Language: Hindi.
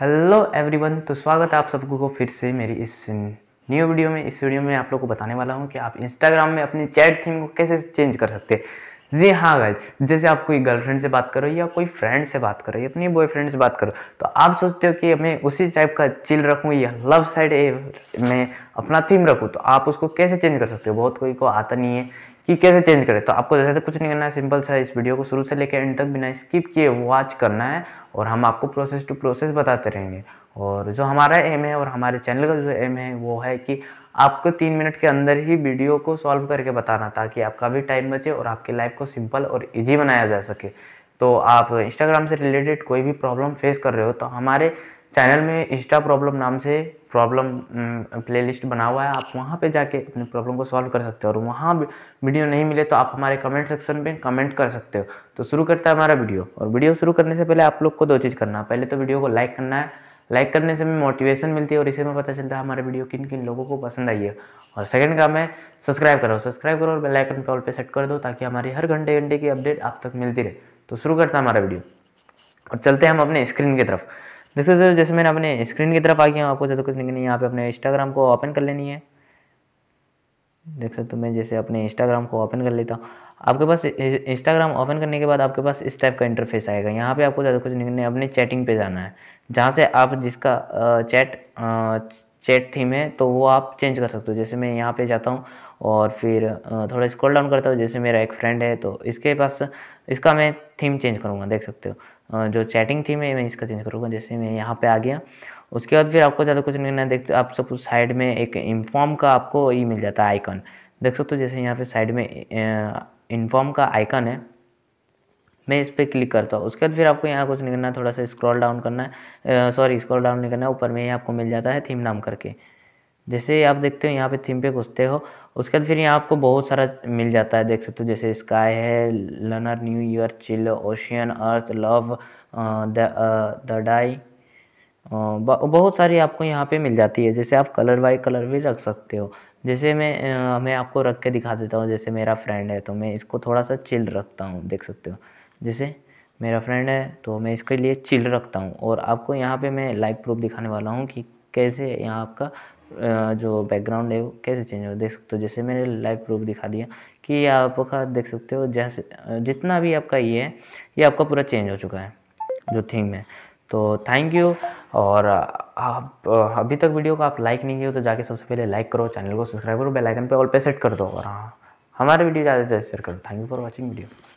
हेलो एवरीवन तो स्वागत है आप सबको को फिर से मेरी इस न्यू वीडियो में इस वीडियो में आप लोग को बताने वाला हूँ कि आप इंस्टाग्राम में अपनी चैट थीम को कैसे चेंज कर सकते हैं जी हाँ गाइज जैसे आप कोई गर्लफ्रेंड से बात करो या कोई फ्रेंड से बात करो या अपनी बॉयफ्रेंड से बात करो तो आप सोचते हो कि मैं उसी टाइप का चिल रखूँ या लव साइड में अपना थीम रखूँ तो आप उसको कैसे चेंज कर सकते हो बहुत कोई को आता नहीं है कि कैसे चेंज करें तो आपको जैसे कुछ नहीं करना है सिंपल सा इस वीडियो को शुरू से लेकर एंड तक बिना स्किप किए वॉच करना है और हम आपको प्रोसेस टू प्रोसेस बताते रहेंगे और जो हमारा एम है और हमारे चैनल का जो एम है वो है कि आपको तीन मिनट के अंदर ही वीडियो को सॉल्व करके बताना ताकि आपका भी टाइम बचे और आपकी लाइफ को सिंपल और ईजी बनाया जा सके तो आप इंस्टाग्राम से रिलेटेड कोई भी प्रॉब्लम फेस कर रहे हो तो हमारे चैनल में इंस्टा प्रॉब्लम नाम से प्रॉब्लम प्लेलिस्ट mm, बना हुआ है आप वहाँ पे जाके अपने प्रॉब्लम को सॉल्व कर सकते हो और वहाँ वीडियो नहीं मिले तो आप हमारे कमेंट सेक्शन में कमेंट कर सकते हो तो शुरू करता है हमारा वीडियो और वीडियो शुरू करने से पहले आप लोग को दो चीज़ करना है पहले तो वीडियो को लाइक करना है लाइक करने से हमें मोटिवेशन मिलती है और इसे में पता चलता है हमारे वीडियो किन किन लोगों को पसंद आई है और सेकंड काम है सब्सक्राइब करो सब्सक्राइब करो और बेल आइकन पे ऑल पे सेट कर दो ताकि हमारी हर घंटे घंटे की अपडेट आप तक मिलती रहे तो शुरू करता है हमारा वीडियो और चलते हैं हम अपने स्क्रीन की तरफ दोस्तों सर जैसे मैंने अपने स्क्रीन की तरफ आ गया आपको ज़्यादा कुछ नहीं है यहाँ पे अपने इंस्टाग्राम को ओपन कर लेनी है देख सकते हो मैं जैसे अपने इंस्टाग्राम को ओपन कर लेता हूँ आपके पास इंस्टाग्राम ओपन करने के बाद आपके पास इस टाइप का इंटरफेस आएगा यहाँ पे आपको ज़्यादा कुछ नहीं करना है अपने चैटिंग पे जाना है जहाँ से आप जिसका चैट चैट थीम है तो वो आप चेंज कर सकते हो जैसे मैं यहाँ पे जाता हूँ और फिर थोड़ा स्क्रॉल डाउन करता हूँ जैसे मेरा एक फ्रेंड है तो इसके पास इसका मैं थीम चेंज करूँगा देख सकते हो जो चैटिंग थीम है मैं इसका चेंज करूँगा जैसे मैं यहाँ पर आ गया उसके बाद फिर आपको ज़्यादा कुछ नहीं देखते आप सब साइड में एक इन्फॉर्म का आपको ये मिल जाता है आइकन देख सकते हो जैसे यहाँ पे साइड में इन्फॉर्म का आइकन है मैं इस पर क्लिक करता हूँ उसके बाद फिर आपको यहाँ कुछ नहीं करना थोड़ा सा स्क्रॉल डाउन करना है सॉरी स्क्रॉल डाउन नहीं करना है ऊपर में ही आपको मिल जाता है थीम नाम करके जैसे आप देखते हो यहाँ पे थीम पे घुसते हो उसके बाद फिर यहाँ आपको बहुत सारा मिल जाता है देख सकते हो जैसे स्काई है lunar new year chill ocean earth love the die बहुत सारी आपको यहाँ पे मिल जाती है जैसे आप कलर बाई कलर भी रख सकते हो जैसे मैं मैं आपको रख के दिखा देता हूँ जैसे मेरा फ्रेंड है तो मैं इसको थोड़ा सा चिल रखता हूँ देख सकते हो जैसे मेरा फ्रेंड है तो मैं इसके लिए चिल रखता हूँ और आपको यहाँ पे मैं लाइव प्रूफ दिखाने वाला हूँ कि कैसे यहाँ आपका जो बैकग्राउंड है वो कैसे चेंज हो देख सकते हो जैसे मैंने लाइव प्रूफ दिखा दिया कि आपका देख सकते हो जैसे जितना भी आपका ये है ये आपका पूरा चेंज हो चुका है जो थीम है तो थैंक यू और आप अभी तक वीडियो को आप लाइक नहीं किए तो जाके सबसे पहले लाइक करो चैनल को सब्सक्राइब करो बेलाइकन पर पे ऑल पे सेट कर दो और हाँ हमारे वीडियो ज़्यादा से ज़्यादा शेयर करो thank you for watching video